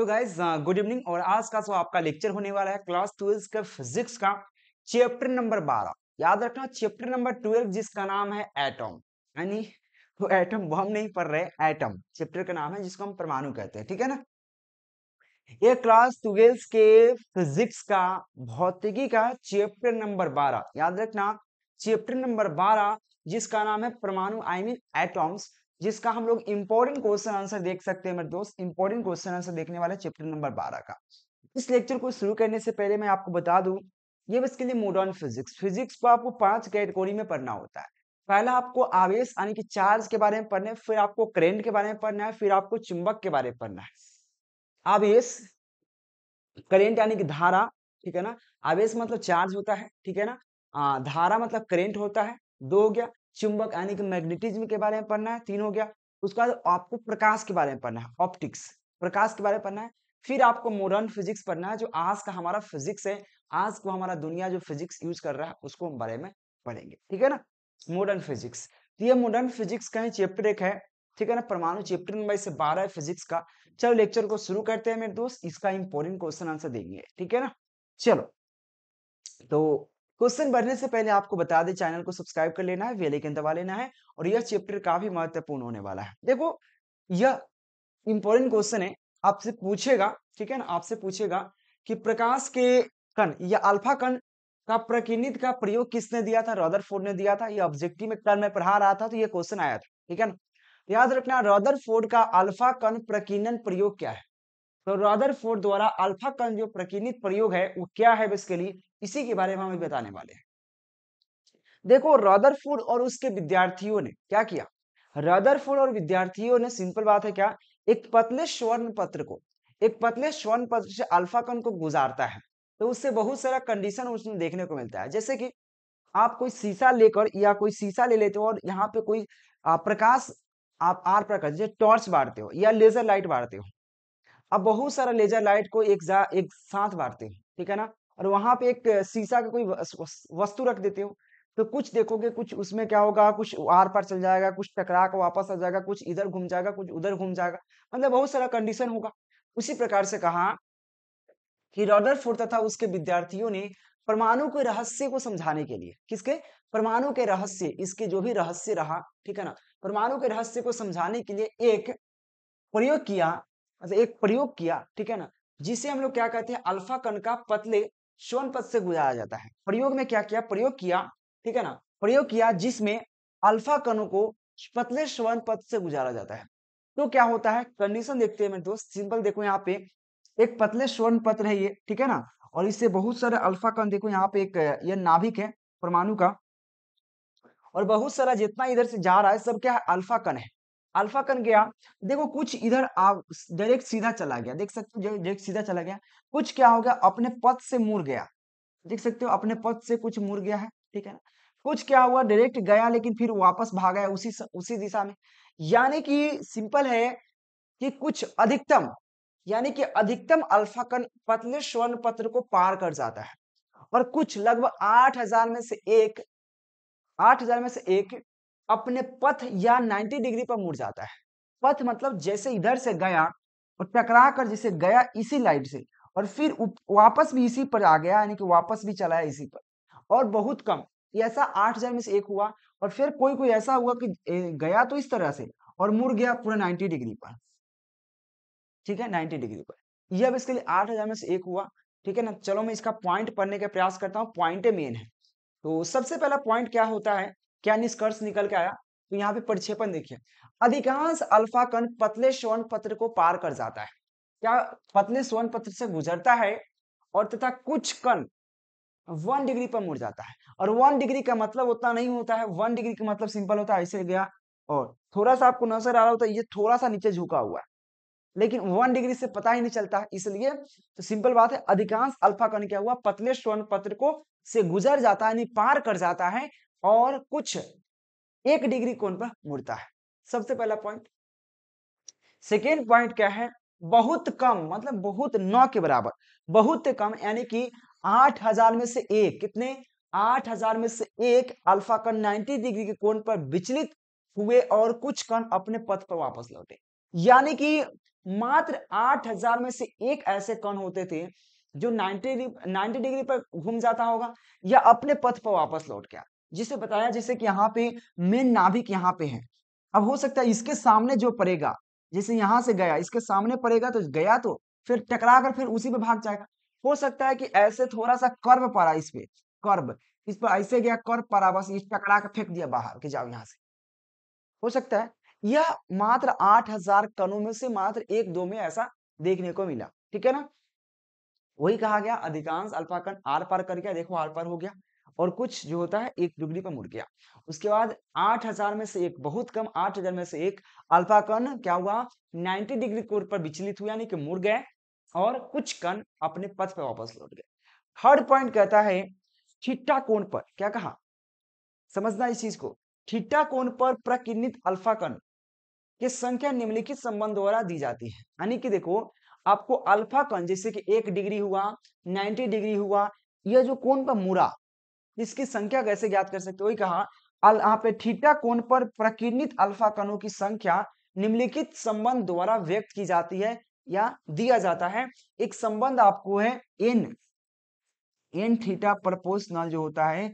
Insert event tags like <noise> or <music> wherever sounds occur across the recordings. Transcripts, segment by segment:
तो guys good evening और आज का सो आपका लेक्चर होने वाला है क्लास ट्वेल्व का फिजिक्स का चैप्टर नंबर बारह याद रखना चैप्टर नंबर ट्वेल्व जिसका नाम है एटम यानी वो एटम बम नहीं पढ़ रहे एटम चैप्टर का नाम है जिसको हम परमाणु कहते हैं ठीक है ना ये क्लास ट्वेल्व के फिजिक्स का भौतिकी का चैप्टर नंबर बारह याद रखना चैप्टर नंबर बारह जिसका नाम है परमाणु आई मीन एटॉम्स जिसका हम लोग इंपॉर्टेंट क्वेश्चन आंसर देख सकते हैं मेरे दोस्त इंपॉर्टेंट क्वेश्चन आंसर देखने वाले चैप्टर नंबर बारह का इस लेक्चर को शुरू करने से पहले मैं आपको बता दूं ये बस के लिए मॉडर्न फिजिक्स फिजिक्स को आपको पांच कैटेगोरी में पढ़ना होता है पहला आपको आवेश यानी कि चार्ज के बारे में पढ़ना है फिर आपको करेंट के बारे में पढ़ना है फिर आपको चुंबक के बारे में पढ़ना है आवेश करेंट यानी कि धारा ठीक है ना आवेश मतलब चार्ज होता है ठीक है ना हाँ, धारा मतलब करेंट होता है दो हो गया चुंबक यानी कि मैग्नेटिज्म के बारे में पढ़ना है तीन हो गया उसके बाद आपको प्रकाश के बारे में पढ़ना है ऑप्टिक्स प्रकाश के बारे में पढ़ना है फिर आपको मॉडर्न फिजिक्स पढ़ना है जो आज का हमारा फिजिक्स है आज को हमारा दुनिया जो फिजिक्स यूज कर रहा है उसको हम बारे में पढ़ेंगे ठीक है ना मॉडर्न फिजिक्स तो ये मॉडर्न फिजिक्स का ही चैप्टर एक है ठीक है ना परमाणु चैप्टर नंबर से बारह है फिजिक्स का चलो लेक्चर को शुरू करते हैं मेरे दोस्त इसका इंपॉर्टेंट क्वेश्चन आंसर देंगे ठीक है ना चलो तो क्वेश्चन बढ़ने से पहले आपको बता दें चैनल को सब्सक्राइब कर लेना है वेलेकन दबा लेना है और यह चैप्टर काफी महत्वपूर्ण होने वाला है देखो यह इंपॉर्टेंट क्वेश्चन है आपसे पूछेगा ठीक है ना आपसे पूछेगा कि प्रकाश के कण या अल्फा कण का प्रकिनित का प्रयोग किसने दिया था रदरफोर्ड ने दिया था यह ऑब्जेक्टिव में कण में पढ़ा रहा था तो यह क्वेश्चन आया था ठीक है ना याद रखना रदरफोर्ड का अल्फा कण प्रकीर्णन प्रयोग क्या है तो रदरफोर्ड द्वारा अल्फा कण जो प्रकीर्णित प्रयोग है वो क्या है बेसिकली इसी के बारे में हम हम्म। बताने वाले हैं देखो रदरफोर्ड और उसके विद्यार्थियों ने क्या किया रदरफोर्ड और विद्यार्थियों ने सिंपल बात है क्या एक पतले स्वर्ण पत्र को एक पतले स्वर्ण पत्र से कण को गुजारता है तो उससे बहुत सारा कंडीशन उसमें देखने को मिलता है जैसे कि आप कोई शीशा लेकर या कोई शीशा ले लेते हो और यहाँ पे कोई प्रकाश आप आर प्रकाश जैसे टॉर्च बांटते हो या लेजर लाइट बांटते हो अब बहुत सारा लेजर लाइट को एक जा एक साथ बांटते हो ठीक है ना और वहां पे एक शीशा का कोई वस्तु रख देते हो तो कुछ देखोगे कुछ उसमें क्या होगा कुछ आर पार चल जाएगा कुछ टकरा कर वापस आ जाएगा कुछ इधर घूम जाएगा कुछ उधर घूम जाएगा मतलब बहुत सारा कंडीशन होगा उसी प्रकार से कहा कि रॉडरफोर्ड तथा उसके विद्यार्थियों ने परमाणु के रहस्य को समझाने के लिए किसके परमाणु के रहस्य इसके जो भी रहस्य रहा ठीक है ना परमाणु के रहस्य को समझाने के लिए एक प्रयोग किया मतलब एक प्रयोग किया ठीक है ना जिसे हम लोग क्या कहते हैं अल्फा कण का पतले शोन पद से गुजारा जाता है प्रयोग में क्या किया प्रयोग किया ठीक है ना प्रयोग किया जिसमें अल्फा कणों को पतले श्वन पद से गुजारा जाता है तो क्या होता है कंडीशन देखते हैं मेरे दोस्त सिंपल देखो यहाँ पे एक पतले स्वर्ण पत्र है ये ठीक है ना और इससे बहुत सारे अल्फा कण देखो यहाँ पे एक ये नाभिक है परमाणु का और बहुत सारा जितना इधर से जा रहा है सब क्या है अल्फा कण है अल्फा कन गया देखो कुछ इधर डायरेक्ट सीधा चला गया देख सकते हो डायरेक्ट सीधा चला गया कुछ क्या हो गया अपने पथ से मुड़ गया देख सकते हो अपने पथ से कुछ मुड़ गया है ठीक है ना कुछ क्या हुआ डायरेक्ट गया लेकिन फिर वापस भागा है उसी उसी दिशा में यानी कि सिंपल है कि कुछ अधिकतम यानी कि अधिकतम अल्फा कण पतले स्वर्ण पत्र को पार कर जाता है और कुछ लगभग आठ हजार में से एक आठ हजार में से एक अपने पथ या 90 डिग्री पर मुड़ जाता है पथ मतलब जैसे इधर से गया और टकरा कर जैसे गया इसी लाइट से और फिर वापस भी इसी पर आ गया यानी कि वापस भी चलाया इसी पर और बहुत कम ऐसा आठ हजार में से एक हुआ और फिर कोई कोई ऐसा हुआ कि गया तो इस तरह से और मुड़ गया पूरा नाइन्टी डिग्री पर ठीक है नाइन्टी डिग्री पर यह अब इसके लिए आठ हजार में से एक हुआ ठीक है ना चलो मैं इसका पॉइंट पढ़ने का प्रयास करता हूँ पॉइंट मेन है तो सबसे पहला पॉइंट क्या होता है क्या निष्कर्ष निकल के आया तो यहाँ पे परिक्षेपण देखिए अधिकांश अल्फा कण पतले स्वर्ण पत्र को पार कर जाता है क्या पतले स्वर्ण पत्र से गुजरता है और तथा कुछ कण वन डिग्री पर मुड़ जाता है और वन डिग्री का मतलब उतना नहीं होता है वन डिग्री का मतलब सिंपल होता है ऐसे गया और थोड़ा सा आपको नजर आ रहा होता है ये थोड़ा सा नीचे झुका हुआ है लेकिन वन डिग्री से पता ही नहीं चलता इसलिए तो सिंपल बात है अधिकांश अल्फा कण क्या हुआ पतले स्वर्ण पत्र को से गुजर जाता है यानी पार कर जाता है और कुछ एक डिग्री कोण पर मुड़ता है सबसे पहला पॉइंट सेकेंड पॉइंट क्या है बहुत कम मतलब बहुत नौ के बराबर बहुत कम यानी कि आठ हजार में से एक कितने आठ हजार में से एक अल्फा कण नाइनटी डिग्री के कोण पर विचलित हुए और कुछ कण अपने पथ पर वापस लौटे यानी कि मात्र आठ हजार में से एक ऐसे कण होते थे जो 90 90 डिग्री पर घूम जाता होगा या अपने पथ पर वापस लौट गया जिसे बताया जैसे कि यहाँ पे मेन नाभिक यहाँ पे है अब हो सकता है इसके सामने जो पड़ेगा जैसे यहाँ से गया इसके सामने पड़ेगा तो गया तो फिर टकरा कर फिर उसी पे भाग जाएगा हो सकता है कि ऐसे थोड़ा सा कर्व पड़ा इस पे कर्व इस पर ऐसे गया कर्व पड़ा बस इस टकरा कर फेंक दिया बाहर के जाओ यहाँ से हो सकता है यह मात्र आठ हजार कणों में से मात्र एक दो में ऐसा देखने को मिला ठीक है ना वही कहा गया अधिकांश अल्पाकन आर पार कर गया देखो आर पार हो गया और कुछ जो होता है एक डिग्री पर मुड़ गया उसके बाद आठ हजार में से एक बहुत कम आठ हजार में से एक अल्फा कण क्या हुआ 90 डिग्री कोर पर विचलित हुआ यानी कि मुड़ गए और कुछ कण अपने पथ पर वापस लौट गए थर्ड पॉइंट कहता है ठीटा कोण पर क्या कहा समझना इस चीज को ठीटा कोण पर प्रकिन्नित अल्फा कण की संख्या निम्नलिखित संबंध द्वारा दी जाती है यानी कि देखो आपको अल्फा कण जैसे कि एक डिग्री हुआ नाइनटी डिग्री हुआ यह जो कोण पर मुड़ा इसकी संख्या कैसे ज्ञात कर सकते वही कहा यहाँ पे थीटा कोण पर प्रकीर्णित अल्फा कणों की संख्या निम्नलिखित संबंध द्वारा व्यक्त की जाती है या दिया जाता है एक संबंध आपको है एन एन थीटा प्रपोर्शनल जो होता है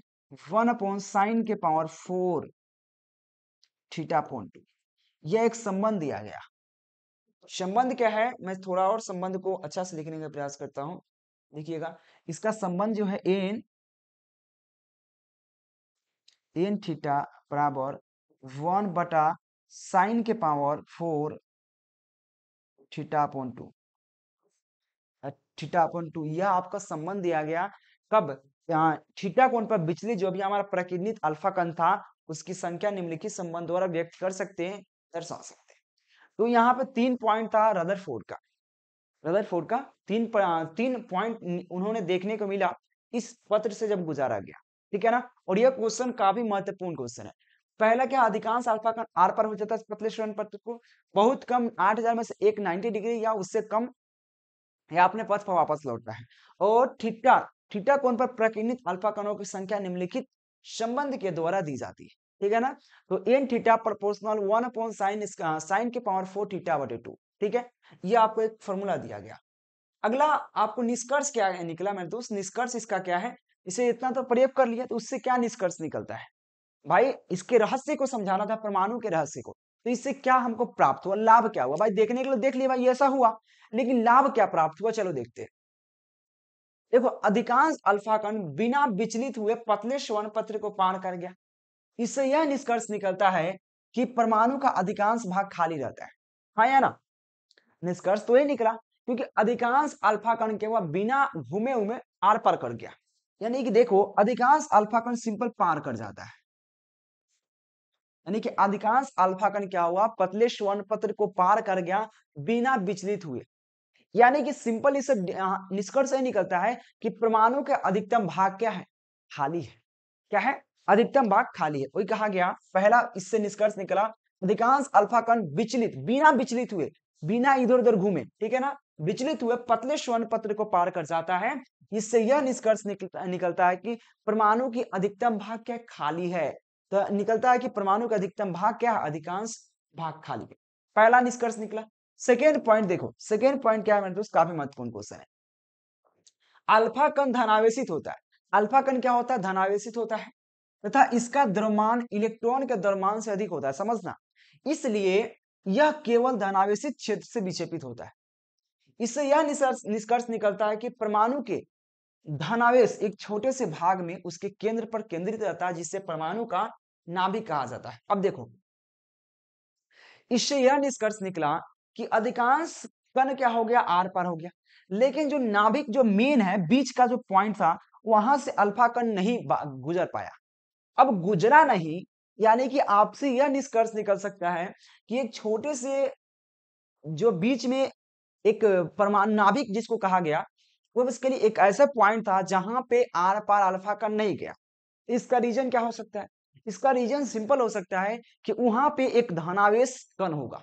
वन अपॉन साइन के power four theta upon two यह एक संबंध दिया गया संबंध क्या है मैं थोड़ा और संबंध को अच्छा से लिखने का प्रयास करता हूं देखिएगा इसका संबंध जो है एन एन थीटा बराबर वन बटा साइन के power four theta upon two theta upon two यह आपका संबंध दिया गया कब थीटा कोण पर बिचली जो भी हमारा प्रकिरणित अल्फा कण था उसकी संख्या निम्नलिखित संबंध द्वारा व्यक्त कर सकते हैं दर्शा सकते हैं तो यहाँ पे तीन पॉइंट था रदर फोर्ड का रदर फोर्ड का तीन तीन पॉइंट उन्होंने देखने को मिला इस पत्र से जब गुजारा गया ठीक है ना और यह क्वेश्चन काफी महत्वपूर्ण क्वेश्चन है पहला क्या अधिकांश अल्फा कण आर पर हो जाता है पतले पत्र को बहुत कम 8000 में से एक नाइनटी डिग्री या उससे कम या अपने पथ पर वापस लौटता है और ठीटा ठीटा कोण पर प्रकिनित अल्फा कणों की संख्या निम्नलिखित संबंध के द्वारा दी जाती है ठीक है ना तो N theta proportional one upon sine sine के पावर फोर थीटा बटे टू ठीक है ये आपको एक फॉर्मूला दिया गया अगला आपको निष्कर्ष क्या है निकला मेरे दोस्त निष्कर्ष इसका क्या है इसे इतना तो प्रयोग कर लिया तो उससे क्या निष्कर्ष निकलता है भाई इसके रहस्य को समझाना था परमाणु के रहस्य को तो इससे क्या हमको प्राप्त हुआ लाभ क्या हुआ भाई देखने के लिए देख लिया भाई ऐसा हुआ लेकिन लाभ क्या प्राप्त हुआ चलो देखते हैं देखो अधिकांश अल्फा कण बिना विचलित हुए पतले स्वर्ण पत्र को पार कर गया इससे यह निष्कर्ष निकलता है कि परमाणु का अधिकांश भाग खाली रहता है हाँ या ना निष्कर्ष तो यही निकला क्योंकि अधिकांश अल्फा कण वह बिना घूमे उमे आर पार कर गया यानी कि देखो अधिकांश अल्फा कण सिंपल पार कर जाता है यानी कि अधिकांश अल्फा कण क्या हुआ पतले स्वर्ण पत्र को पार कर गया बिना विचलित हुए यानी कि सिंपल इसे निष्कर्ष ही निकलता है कि परमाणु का अधिकतम भाग क्या है खाली है क्या है अधिकतम भाग खाली है वही कहा गया पहला इससे निष्कर्ष निकला अधिकांश अल्फा कण विचलित बिना विचलित हुए बिना इधर उधर घूमे ठीक है ना विचलित हुए पतले स्वर्ण पत्र को पार कर जाता है इससे यह निष्कर्ष निकलता निकलता है कि परमाणु की अधिकतम भाग क्या खाली है तो निकलता है कि परमाणु का अधिकतम भाग क्या है अधिकांश भाग खाली है पहला निष्कर्ष निकला सेकेंड पॉइंट देखो सेकेंड पॉइंट क्या है दोस्त काफी महत्वपूर्ण क्वेश्चन है अल्फा कण धनावेशित होता है अल्फा कण क्या होता है धनावेशित होता है तथा इसका द्रव्यमान इलेक्ट्रॉन के द्रव्यमान से अधिक होता है समझना इसलिए यह केवल धनावेशित क्षेत्र से विक्षेपित होता है इससे यह निष्कर्ष निकलता है कि परमाणु के धनावेश एक छोटे से भाग में उसके केंद्र पर केंद्रित रहता है जिसे परमाणु का नाभिक कहा जाता है अब देखो इससे यह निष्कर्ष निकला कि अधिकांश कण क्या हो गया आर पर हो गया लेकिन जो नाभिक जो मेन है बीच का जो पॉइंट था वहां से अल्फा कण नहीं गुजर पाया अब गुजरा नहीं यानी कि आपसे यह निष्कर्ष निकल सकता है कि एक छोटे से जो बीच में एक परमाणु नाभिक जिसको कहा गया वो लिए एक ऐसा पॉइंट था जहां पे आर पार अल्फा का नहीं गया इसका रीजन क्या हो सकता है इसका रीजन सिंपल हो सकता है कि वहां पे एक धनावेश कण होगा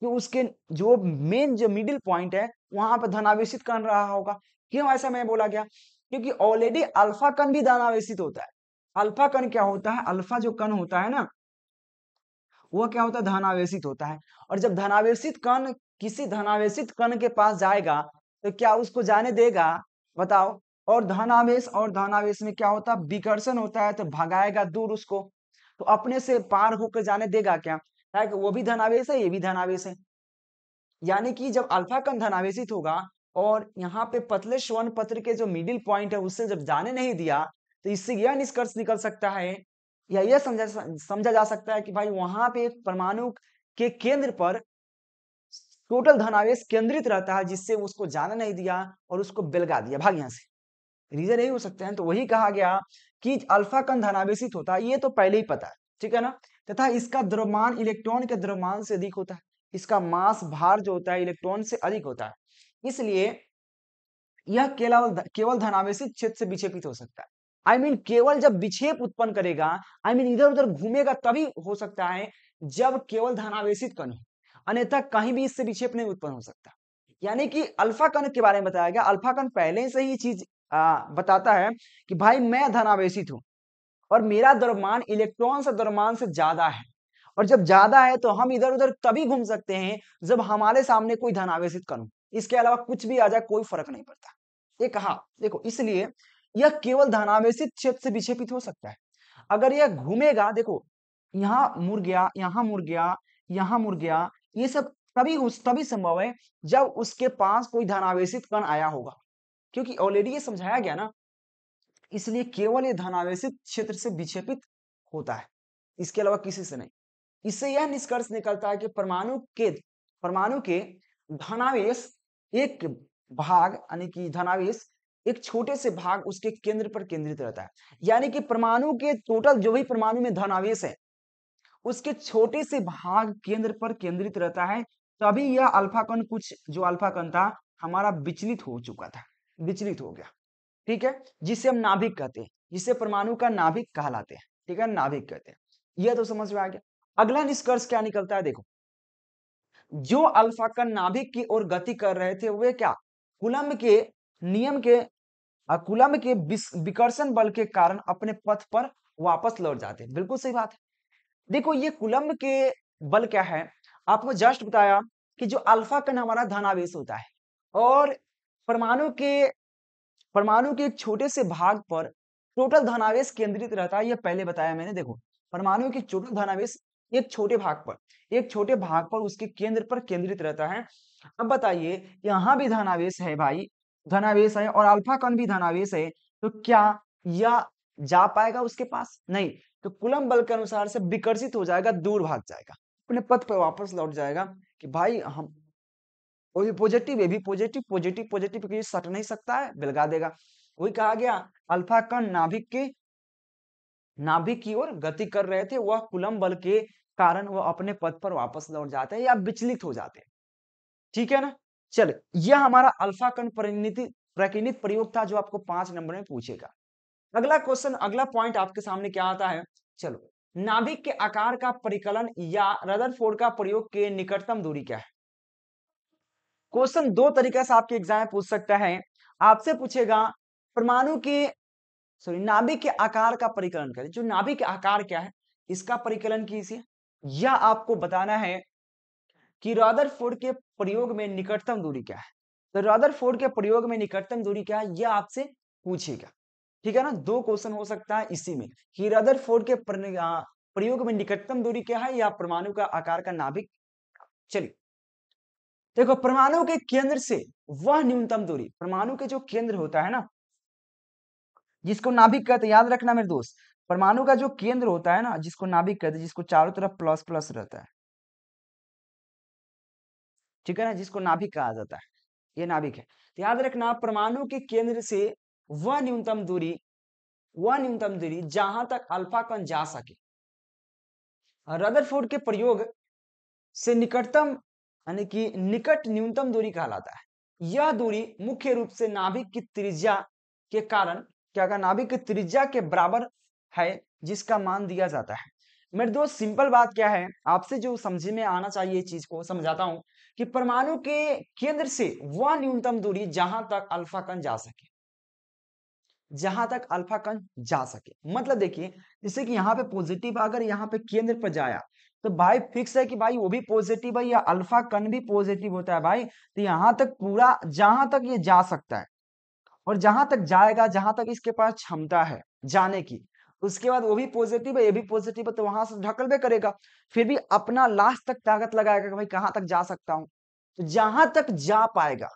कि उसके जो मेन जो मिडिल पॉइंट है वहां पर धनावेशित कण रहा होगा क्यों ऐसा मैं बोला गया क्योंकि ऑलरेडी अल्फा कण भी धनावेशित होता है अल्फा कण क्या होता है अल्फा जो कण होता है ना वह क्या होता है धनावेशित होता है और जब धनावेशित कण किसी धनावेशित कण के पास जाएगा तो क्या उसको जाने देगा बताओ और धनावेश और धनावेश में क्या होता है विकर्षण होता है तो भगाएगा दूर उसको तो अपने से पार होकर जाने देगा क्या ताकि वो भी धनावेश है ये भी धनावेश है यानी कि जब अल्फा कण धनावेशित होगा और यहाँ पे पतले स्वर्ण पत्र के जो मिडिल पॉइंट है उससे जब जाने नहीं दिया तो इससे यह निष्कर्ष निकल सकता है या यह समझा समझा जा सकता है कि भाई वहां पे परमाणु के केंद्र पर टोटल धनावेश केंद्रित रहता है जिससे उसको जाना नहीं दिया और उसको बेलगा दिया भाग यहां से रीजन यही हो सकते हैं तो वही कहा गया कि अल्फा कण धनावेशित होता है ये तो पहले ही पता है ठीक है ना तथा इसका द्रव्यमान इलेक्ट्रॉन के द्रव्यमान से अधिक होता है इसका मास भार जो होता है इलेक्ट्रॉन से अधिक होता है इसलिए यह केवल केवल धनावेशित क्षेत्र से विक्षेपित हो सकता है आई I मीन mean, केवल जब विक्षेप उत्पन्न करेगा आई I मीन mean, इधर उधर घूमेगा तभी हो सकता है जब केवल धनावेशित कण हो अन्यथा कहीं भी इससे विक्षेप नहीं उत्पन्न हो सकता यानी कि अल्फा कण के बारे में बताया गया अल्फा कण पहले से ही चीज बताता है कि भाई मैं धनावेशित हूं और मेरा द्रव्यमान इलेक्ट्रॉन से द्रव्यमान से ज्यादा है और जब ज्यादा है तो हम इधर उधर तभी घूम सकते हैं जब हमारे सामने कोई धनावेश कण हो इसके अलावा कुछ भी आ जाए कोई फर्क नहीं पड़ता ये कहा देखो इसलिए यह केवल धनावेशित क्षेत्र से विक्षेपित हो सकता है अगर यह घूमेगा देखो यहाँ मुड़ गया यहाँ मुड़ गया यहाँ मुड़ गया ये सब तभी तभी संभव है जब उसके पास कोई धनावेशित कण आया होगा क्योंकि ऑलरेडी ये समझाया गया ना इसलिए केवल ये धनावेशित क्षेत्र से विक्षेपित होता है इसके अलावा किसी से नहीं इससे यह निष्कर्ष निकलता है कि परमाणु के परमाणु के धनावेश एक भाग यानी कि धनावेश एक छोटे से भाग उसके केंद्र पर केंद्रित रहता है यानी कि परमाणु के टोटल जो भी परमाणु में धनावेश है उसके छोटे से भाग केंद्र पर केंद्रित रहता है तभी यह अल्फा कण कुछ जो अल्फा कण था हमारा विचलित हो चुका था विचलित हो गया ठीक है जिसे हम नाभिक कहते हैं जिसे परमाणु का नाभिक कहलाते हैं ठीक है नाभिक कहते हैं यह तो समझ में आ गया अगला निष्कर्ष क्या निकलता है देखो जो अल्फा कण नाभिक की ओर गति कर रहे थे वे क्या कुलम के नियम के कुलम के विकर्षण बल के कारण अपने पथ पर वापस लौट जाते हैं बिल्कुल सही बात है देखो ये कुलम्ब के बल क्या है आपको जस्ट बताया कि जो अल्फा कण हमारा धनावेश होता है और परमाणु के परमाणु के एक छोटे से भाग पर टोटल धनावेश केंद्रित रहता है यह पहले बताया मैंने देखो परमाणु के टोटल धनावेश एक छोटे भाग पर एक छोटे भाग पर उसके केंद्र पर केंद्रित रहता है अब बताइए यहां भी धनावेश है भाई धनावेश है और अल्फा कण भी धनावेश है तो क्या यह जा पाएगा उसके पास नहीं तो कुलम बल के अनुसार से विकर्षित हो जाएगा दूर भाग जाएगा अपने पद पर वापस लौट जाएगा कि भाई हम वही पॉजिटिव ये भी पॉजिटिव पॉजिटिव पॉजिटिव क्योंकि सट नहीं सकता है बिलगा देगा वही कहा गया अल्फा कण नाभिक के नाभिक की ओर गति कर रहे थे वह कुलम बल के कारण वह अपने पद पर वापस लौट जाते हैं या विचलित हो जाते हैं ठीक है ना चलिए यह हमारा अल्फा कण प्रकिनित प्रयोग था जो आपको पांच नंबर में पूछेगा अगला क्वेश्चन अगला पॉइंट आपके सामने क्या आता है चलो नाभिक के आकार का परिकलन या रदर फोर्ड का प्रयोग के निकटतम दूरी क्या है क्वेश्चन दो तरीके से आपके एग्जाम पूछ सकता है आपसे पूछेगा परमाणु के सॉरी नाभिक के आकार का परिकलन करें जो नाभिक के आकार क्या है इसका परिकलन कीजिए यह आपको बताना है कि फोर्ड के प्रयोग में निकटतम दूरी क्या है तो फोर्ड के प्रयोग में निकटतम दूरी क्या है यह आपसे पूछेगा ठीक है ना दो क्वेश्चन हो सकता है इसी में कि फोर्ड के प्रयोग में निकटतम दूरी क्या है या परमाणु का आकार का नाभिक चलिए देखो परमाणु के केंद्र से वह न्यूनतम दूरी परमाणु के जो केंद्र होता है ना जिसको नाभिक कहते याद रखना मेरे दोस्त परमाणु का जो केंद्र होता है ना जिसको नाभिक कहते जिसको चारों तरफ प्लस प्लस रहता है ठीक है ना जिसको नाभिक कहा जाता है ये नाभिक है तो याद रखना परमाणु के केंद्र से वह न्यूनतम दूरी वह न्यूनतम दूरी जहां तक अल्फा कण जा सके रदरफोर्ड के प्रयोग से निकटतम यानी कि निकट न्यूनतम दूरी कहलाता है यह दूरी मुख्य रूप से नाभिक की त्रिज्या के कारण क्या का नाभिक की त्रिज्या के बराबर है जिसका मान दिया जाता है मेरे दोस्त सिंपल बात क्या है आपसे जो समझ में आना चाहिए चीज को समझाता हूं कि परमाणु के केंद्र से वह न्यूनतम दूरी जहां तक अल्फा कण जा सके जहां तक अल्फा कण जा सके मतलब देखिए जैसे कि यहाँ पे पॉजिटिव अगर यहाँ पे केंद्र पर जाया तो भाई फिक्स है कि भाई वो भी पॉजिटिव है या अल्फा कण भी पॉजिटिव होता है भाई तो यहाँ तक पूरा जहां तक ये जा सकता है और जहां तक जाएगा जहां तक इसके पास क्षमता है जाने की उसके बाद वो भी पॉजिटिव है ये भी पॉजिटिव है तो वहां से ढकल भी करेगा फिर भी अपना लास्ट तक ताकत लगाएगा कि भाई कहां तक जा सकता हूं तो जहां तक जा पाएगा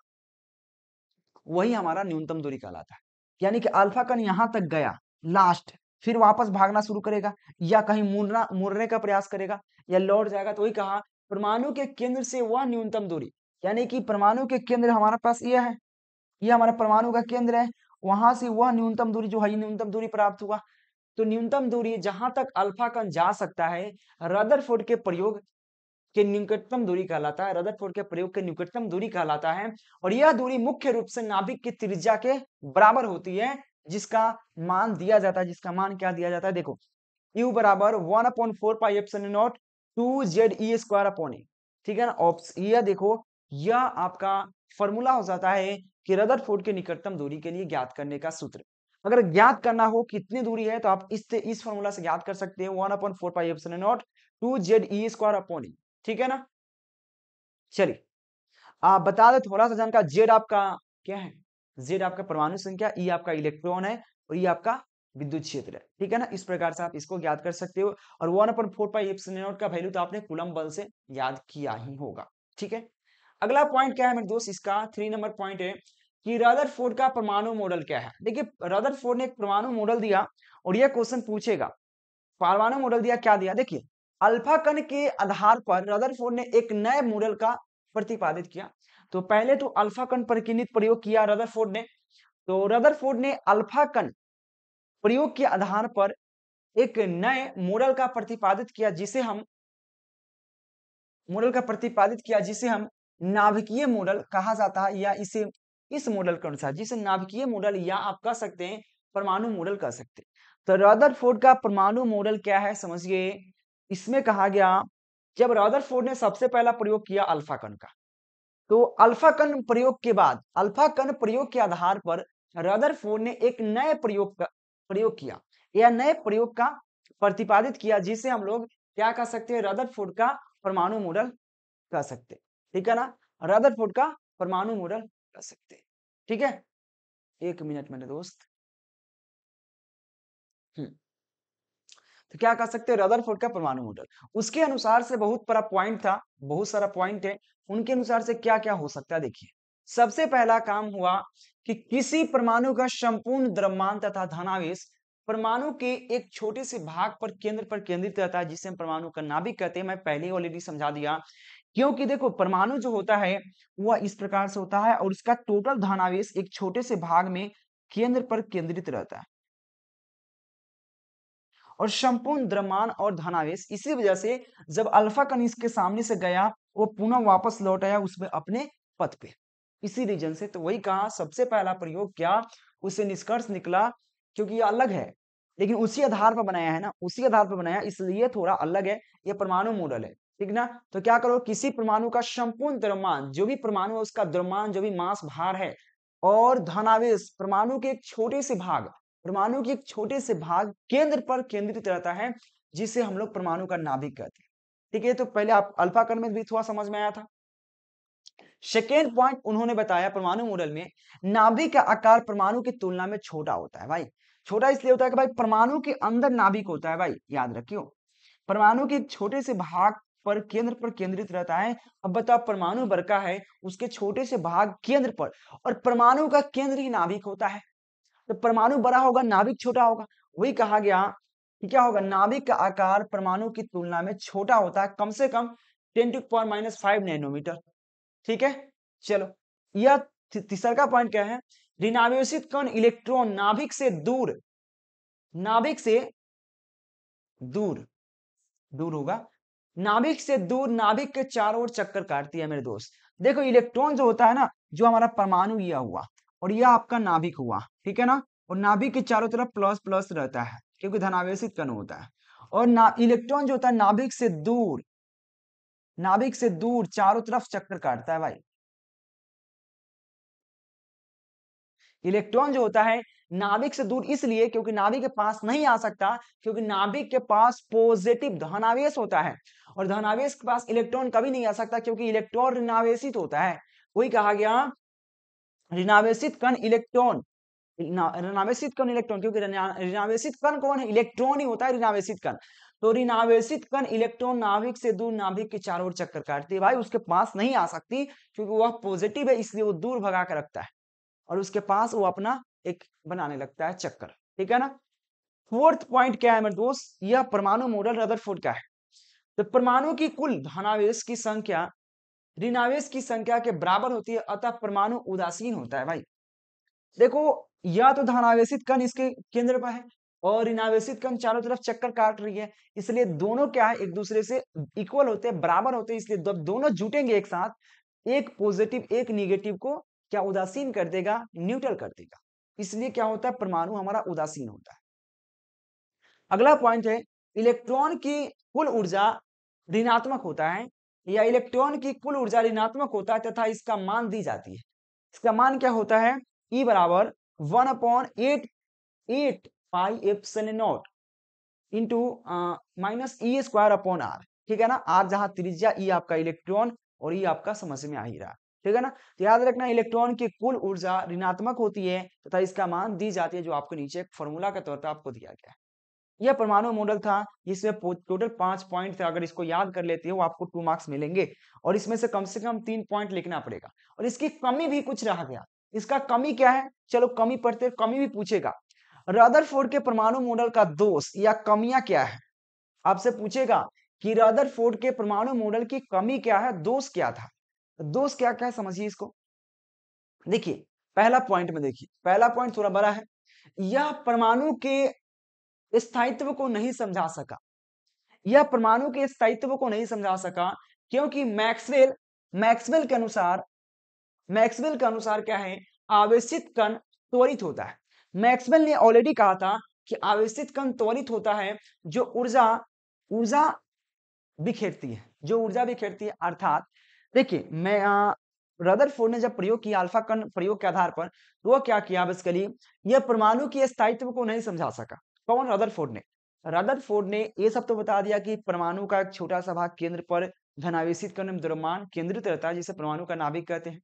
वही हमारा न्यूनतम दूरी कहलाता है यानी कि अल्फा कण यहां तक गया लास्ट फिर वापस भागना शुरू करेगा या कहीं मुड़ना मुड़ने का प्रयास करेगा या लौट जाएगा तो वही कहा परमाणु के केंद्र से वह न्यूनतम दूरी यानी कि परमाणु के केंद्र हमारे पास यह है यह हमारा परमाणु का केंद्र है वहां से वह न्यूनतम दूरी जो है न्यूनतम दूरी प्राप्त हुआ तो न्यूनतम दूरी जहां तक अल्फा कण जा सकता है रदरफोर्ड के प्रयोग के निकटतम दूरी कहलाता है रदरफोर्ड के प्रयोग के निकटतम दूरी कहलाता है और यह दूरी मुख्य रूप से नाभिक की त्रिज्या के बराबर होती है जिसका मान दिया जाता है जिसका मान क्या दिया जाता है देखो यू बराबर one upon four pi epsilon naught two Z E square upon A ठीक है ना ऑप्शन यह देखो यह आपका फॉर्मूला हो जाता है कि रदरफोर्ड के निकटतम दूरी के लिए ज्ञात करने का सूत्र अगर ज्ञात करना हो कितनी दूरी है तो आप इससे इस, इस फॉर्मूला से ज्ञात कर सकते हैं one upon four pi epsilon naught two Z E square upon E ठीक है ना चलिए आप बता दो थोड़ा सा जानकारी जेड आपका क्या है जेड आपका परमाणु संख्या ई e आपका इलेक्ट्रॉन है और ई e आपका विद्युत क्षेत्र है ठीक है ना इस प्रकार से आप इसको याद कर सकते हो और वन अपन फोर पाई का वैल्यू तो आपने कुलम बल से याद किया ही होगा ठीक है अगला पॉइंट क्या है मेरे दोस्त इसका थ्री नंबर पॉइंट है कि रदर फोर्ड का परमाणु मॉडल क्या है देखिए रदर फोर्ड ने एक परमाणु मॉडल दिया और यह क्वेश्चन पूछेगा परमाणु मॉडल दिया क्या दिया देखिए अल्फा कण के आधार पर रदरफोर्ड ने एक नए मॉडल का प्रतिपादित किया तो पहले तो अल्फा कण पर किन्नित प्रयोग किया रदरफोर्ड ने तो रदरफोर्ड ने अल्फा कण प्रयोग के आधार पर एक नए मॉडल का प्रतिपादित किया जिसे हम मॉडल का प्रतिपादित किया जिसे हम नाभिकीय मॉडल कहा जाता है या इसे इस मॉडल के अनुसार जिसे नाभिकीय मॉडल या आप कह सकते हैं परमाणु मॉडल कह सकते हैं तो रदरफोर्ड का परमाणु मॉडल क्या है समझिए इसमें कहा गया जब रदरफोर्ड ने सबसे पहला प्रयोग किया अल्फा कण का तो अल्फा कण प्रयोग के बाद अल्फा कण प्रयोग के आधार पर रदरफोर्ड ने एक नए प्रयोग का प्रयोग किया या नए प्रयोग का प्रतिपादित किया जिसे हम लोग क्या कह सकते हैं रदरफोर्ड का परमाणु मॉडल कह सकते ठीक है ना रदरफोर्ड का परमाणु मॉडल कह सकते ठीक है एक मिनट मेरे दोस्त हम्म तो क्या कह सकते रदर रदरफोर्ड का परमाणु मॉडल उसके अनुसार से बहुत बड़ा पॉइंट था बहुत सारा पॉइंट है उनके अनुसार से क्या क्या हो सकता है देखिए सबसे पहला काम हुआ कि किसी परमाणु का संपूर्ण द्रव्यमान तथा धनावेश परमाणु के एक छोटे से भाग पर केंद्र पर केंद्रित रहता है जिसे हम परमाणु का नाभिक कहते हैं मैं पहले ऑलरेडी समझा दिया क्योंकि देखो परमाणु जो होता है वह इस प्रकार से होता है और उसका टोटल धनावेश एक छोटे से भाग में केंद्र पर केंद्रित रहता है और संपूर्ण द्रमान और धनावेश इसी वजह से जब अल्फा कनिष के सामने से गया वो पुनः वापस लौट आया उसमें अपने पद पे इसी रीजन से तो वही कहा सबसे पहला प्रयोग क्या उससे निष्कर्ष निकला क्योंकि ये अलग है लेकिन उसी आधार पर बनाया है ना उसी आधार पर बनाया इसलिए थोड़ा अलग है ये परमाणु मॉडल है ठीक ना तो क्या करो किसी परमाणु का संपूर्ण द्रमान जो भी परमाणु है उसका द्रमान जो भी मास भार है और धनावेश परमाणु के एक छोटे से भाग परमाणु के एक छोटे से भाग केंद्र पर केंद्रित रहता है जिसे हम लोग परमाणु का नाभिक कहते हैं ठीक है तो पहले आप अल्फा कण में भी थोड़ा समझ में आया था सेकेंड पॉइंट उन्होंने बताया परमाणु मॉडल में नाभिक का आकार परमाणु की तुलना में छोटा होता है भाई छोटा इसलिए होता है कि भाई परमाणु के अंदर नाभिक होता है भाई याद रखियो परमाणु के छोटे से भाग पर केंद्र पर केंद्रित रहता है अब बताओ परमाणु बरका है उसके छोटे से भाग केंद्र पर और परमाणु का केंद्र ही नाभिक होता है तो परमाणु बड़ा होगा नाभिक छोटा होगा वही कहा गया कि क्या होगा नाभिक का आकार परमाणु की तुलना में छोटा होता है कम से कम ten to power minus five nanometre ठीक है चलो यह तीसरा का पॉइंट क्या है ऋणावेशित कण इलेक्ट्रॉन नाभिक से दूर नाभिक से दूर दूर होगा नाभिक से दूर नाभिक के चारों ओर चक्कर काटती है मेरे दोस्त देखो इलेक्ट्रॉन जो होता है ना जो हमारा परमाणु यह हुआ और यह आपका नाभिक हुआ ठीक है ना और नाभिक के चारों तरफ प्लस प्लस रहता है क्योंकि धनावेश कण होता है और ना इलेक्ट्रॉन जो होता है नाभिक से दूर नाभिक से दूर चारों तरफ चक्कर काटता है भाई इलेक्ट्रॉन जो होता है नाभिक से दूर इसलिए क्योंकि नाभिक के पास नहीं आ सकता क्योंकि नाभिक के पास पॉजिटिव धनावेश होता है और धनावेश के पास इलेक्ट्रॉन कभी नहीं आ सकता क्योंकि इलेक्ट्रॉन ऋणावेश होता है वही कहा गया ऋणावेशित कण इलेक्ट्रॉन ऋणावेशित कण इलेक्ट्रॉन क्योंकि ऋणावेशित कण कौन है इलेक्ट्रॉन ही होता है ऋणावेशित कण तो ऋणावेशित कण इलेक्ट्रॉन नाभिक से दूर नाभिक के चारों ओर चक्कर काटती है भाई उसके पास नहीं आ सकती क्योंकि वह पॉजिटिव है इसलिए वो दूर भगा कर रखता है और उसके पास वो अपना एक बनाने लगता है चक्कर ठीक है ना फोर्थ पॉइंट क्या है मेरे दोस्त यह परमाणु मॉडल रदरफोर्ड का है तो परमाणु की कुल धनावेश की संख्या ऋणावेश की संख्या के बराबर होती है अतः परमाणु उदासीन होता है भाई देखो या तो धनावेशित कण इसके केंद्र पर है और ऋणावेशित कण चारों तरफ चक्कर काट रही है इसलिए दोनों क्या है एक दूसरे से इक्वल होते हैं बराबर होते हैं इसलिए जब दोनों जुटेंगे एक साथ एक पॉजिटिव एक निगेटिव को क्या उदासीन कर देगा न्यूट्रल कर देगा इसलिए क्या होता है परमाणु हमारा उदासीन होता है अगला पॉइंट है इलेक्ट्रॉन की कुल ऊर्जा ऋणात्मक होता है या इलेक्ट्रॉन की कुल ऊर्जा ऋणात्मक होता है तथा इसका मान दी जाती है इसका मान क्या होता है ई e बराबर one upon eight eight pi epsilon naught into minus E e square upon R ठीक है ना आर जहां त्रिज्या ई e आपका इलेक्ट्रॉन और ई आपका समझ में आ ही रहा ठीक है ना तो याद रखना इलेक्ट्रॉन की कुल ऊर्जा ऋणात्मक होती है तथा इसका मान दी जाती है जो आपको नीचे एक फॉर्मूला के तौर पर आपको दिया गया है यह परमाणु मॉडल था जिसमें टोटल पांच पॉइंट थे अगर इसको याद कर लेते हो आपको टू मार्क्स मिलेंगे और इसमें से कम से कम तीन पॉइंट लिखना पड़ेगा और इसकी कमी भी कुछ रह गया इसका कमी क्या है चलो कमी पढ़ते कमी भी पूछेगा रदर के परमाणु मॉडल का दोष या कमियां क्या है आपसे पूछेगा कि रदर के परमाणु मॉडल की कमी क्या है दोष क्या था दोष क्या क्या है समझिए इसको देखिए पहला पॉइंट में देखिए पहला पॉइंट थोड़ा बड़ा है यह परमाणु के स्थायित्व को नहीं समझा सका यह परमाणु के स्थायित्व को नहीं समझा सका क्योंकि मैक्सवेल मैक्सवेल के अनुसार मैक्सवेल के अनुसार क्या है आवेशित कण त्वरित होता है मैक्सवेल ने ऑलरेडी कहा था कि आवेशित कण त्वरित होता है जो ऊर्जा ऊर्जा बिखेरती है जो ऊर्जा बिखेरती है अर्थात देखिए मैं रदर फोर्ड ने जब प्रयोग किया अल्फा कण प्रयोग के आधार पर तो वह क्या किया बेसिकली यह परमाणु के स्थायित्व को नहीं समझा सका कौन रदरफोर्ड ने रदरफोर्ड ने ये सब तो बता दिया कि परमाणु का एक छोटा सा भाग केंद्र पर धनावेशित करने में द्रव्यमान केंद्रित रहता है जिसे परमाणु का नाभिक कहते हैं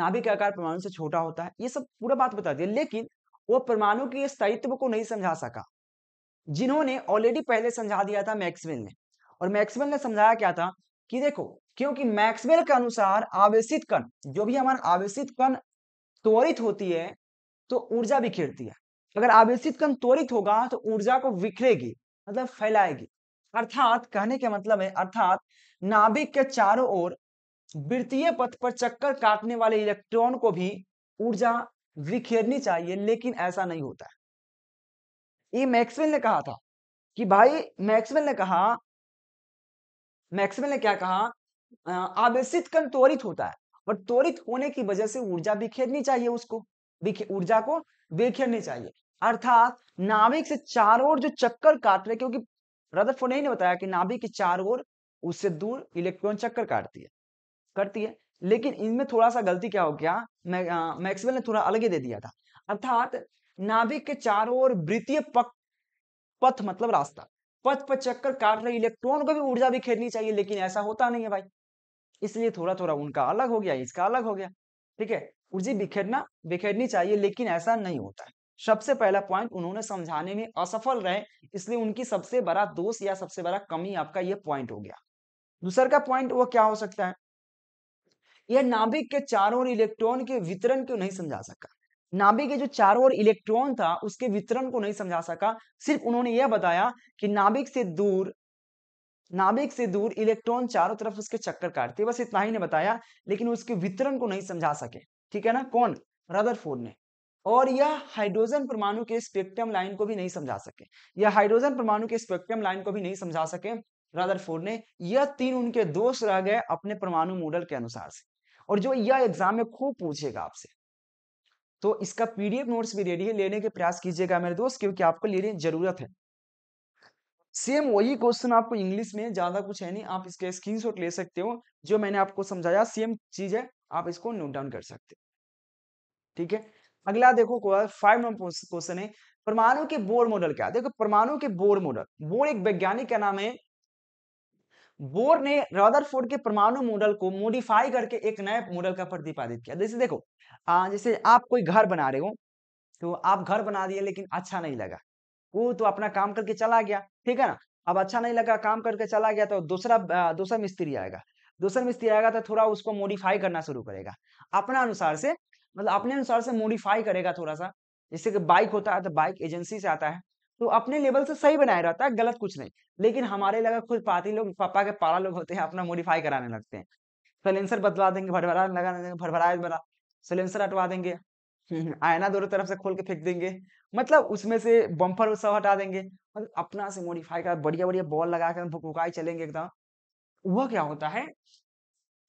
नाभिक का आकार परमाणु से छोटा होता है ये सब पूरा बात बता दिया लेकिन वो परमाणु के स्थायित्व को नहीं समझा सका जिन्होंने ऑलरेडी पहले समझा दिया था मैक्सवेल ने और मैक्सवेल ने समझाया क्या था कि देखो क्योंकि मैक्सवेल के अनुसार आवेशित कण जो भी हमारा आवेशित कण त्वरित होती है तो ऊर्जा बिखेरती है अगर आवेशित कण त्वरित होगा तो ऊर्जा को विखरेगी मतलब फैलाएगी अर्थात कहने के मतलब है अर्थात नाभिक के चारों ओर वृत्तीय पथ पर चक्कर काटने वाले इलेक्ट्रॉन को भी ऊर्जा विखेरनी चाहिए लेकिन ऐसा नहीं होता है ये मैक्सवेल ने कहा था कि भाई मैक्सवेल ने कहा मैक्सवेल ने क्या कहा आवेशित कण त्वरित होता है और त्वरित होने की वजह से ऊर्जा बिखेरनी चाहिए उसको ऊर्जा को बिखेरनी चाहिए अर्थात नाभिक से चार ओर जो चक्कर काट रहे क्योंकि रदरफोर्ड ने बताया कि नाभिक की चार ओर उससे दूर इलेक्ट्रॉन चक्कर काटती है करती है लेकिन इनमें थोड़ा सा गलती क्या हो गया मैक्सवेल ने थोड़ा अलग ही दे दिया था अर्थात नाभिक के चारों ओर वृत्तीय पथ मतलब रास्ता पथ पर चक्कर काट रहे इलेक्ट्रॉन को भी ऊर्जा भी खेलनी चाहिए लेकिन ऐसा होता नहीं है भाई इसलिए थोड़ा थोड़ा उनका अलग हो गया इसका अलग हो गया ठीक है ऊर्जा बिखेरना बिखेरनी चाहिए लेकिन ऐसा नहीं होता है सबसे पहला पॉइंट उन्होंने समझाने में असफल रहे इसलिए उनकी सबसे बड़ा दोष या सबसे बड़ा कमी आपका ये पॉइंट हो गया दूसर का पॉइंट वो क्या हो सकता है यह नाभिक के चारों ओर इलेक्ट्रॉन के वितरण को नहीं समझा सका नाभिक के जो चारों ओर इलेक्ट्रॉन था उसके वितरण को नहीं समझा सका सिर्फ उन्होंने यह बताया कि नाभिक से दूर नाभिक से दूर इलेक्ट्रॉन चारों तरफ उसके चक्कर काटते बस इतना ही ने बताया लेकिन उसके वितरण को नहीं समझा सके ठीक है ना कौन रदरफोर्ड ने और यह हाइड्रोजन परमाणु के स्पेक्ट्रम लाइन को भी नहीं समझा सके यह हाइड्रोजन परमाणु के स्पेक्ट्रम लाइन को भी नहीं समझा सके रदरफोर्ड ने यह तीन उनके दोष रह गए अपने परमाणु मॉडल के अनुसार से और जो यह एग्जाम में खूब पूछेगा आपसे तो इसका पीडीएफ नोट्स भी रेडी है लेने के प्रयास कीजिएगा मेरे दोस्त क्योंकि आपको लेने जरूरत है सेम वही क्वेश्चन आपको इंग्लिश में ज्यादा कुछ है नहीं आप इसके स्क्रीन ले सकते हो जो मैंने आपको समझाया सेम चीज है आप इसको नोट डाउन कर सकते हो ठीक है अगला देखो फाइव नंबर क्वेश्चन है परमाणु के बोर मॉडल क्या देखो परमाणु के बोर मॉडल बोर एक वैज्ञानिक का नाम है बोर ने रदरफोर्ड के परमाणु मॉडल को मॉडिफाई करके एक नए मॉडल का प्रतिपादित किया जैसे देखो आ, हाँ, जैसे आप कोई घर बना रहे हो तो आप घर बना दिए लेकिन अच्छा नहीं लगा वो तो अपना काम करके चला गया ठीक है ना अब अच्छा नहीं लगा काम करके चला गया तो दूसरा दूसरा मिस्त्री आएगा दूसरा मिस्त्री आएगा तो थोड़ा उसको मॉडिफाई करना शुरू करेगा अपना अनुसार से मतलब अपने अनुसार से मॉडिफाई करेगा थोड़ा सा जैसे कि बाइक होता है तो बाइक एजेंसी से आता है तो अपने लेवल से सही बनाए रहता है गलत कुछ नहीं लेकिन हमारे लगा खुद पाती लोग पापा के पारा लोग होते हैं अपना मॉडिफाई कराने लगते हैं सलेंसर बदला देंगे भरभरा लगा देंगे भरभरा बना सलेंसर हटवा देंगे <laughs> आयना दोनों तरफ से खोल के फेंक देंगे मतलब उसमें से बम्पर सब हटा देंगे मतलब अपना से मॉडिफाई कर बढ़िया बढ़िया बॉल लगा कर भुकाई चलेंगे एकदम वह क्या होता है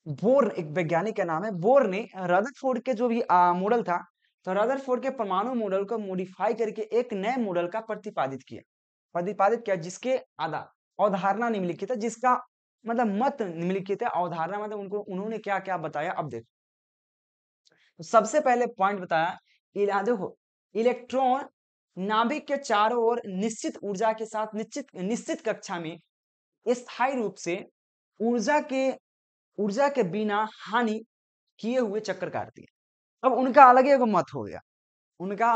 बोर एक वैज्ञानिक का नाम है बोर ने रदरफोर्ड के जो भी मॉडल था तो रदरफोर्ड के परमाणु मॉडल को मॉडिफाई करके एक नए मॉडल का प्रतिपादित किया प्रतिपादित किया जिसके आधार अवधारणा निम्नलिखित है जिसका मतलब मत निम्नलिखित है अवधारणा मतलब उनको उन्होंने क्या क्या बताया अब देखो तो सबसे पहले पॉइंट बताया देखो इलेक्ट्रॉन नाभिक के चारों ओर निश्चित ऊर्जा के साथ निश्चित निश्चित कक्षा में स्थायी रूप से ऊर्जा के ऊर्जा के बिना हानि किए हुए चक्कर काटती है अब उनका अलग ही मत हो गया उनका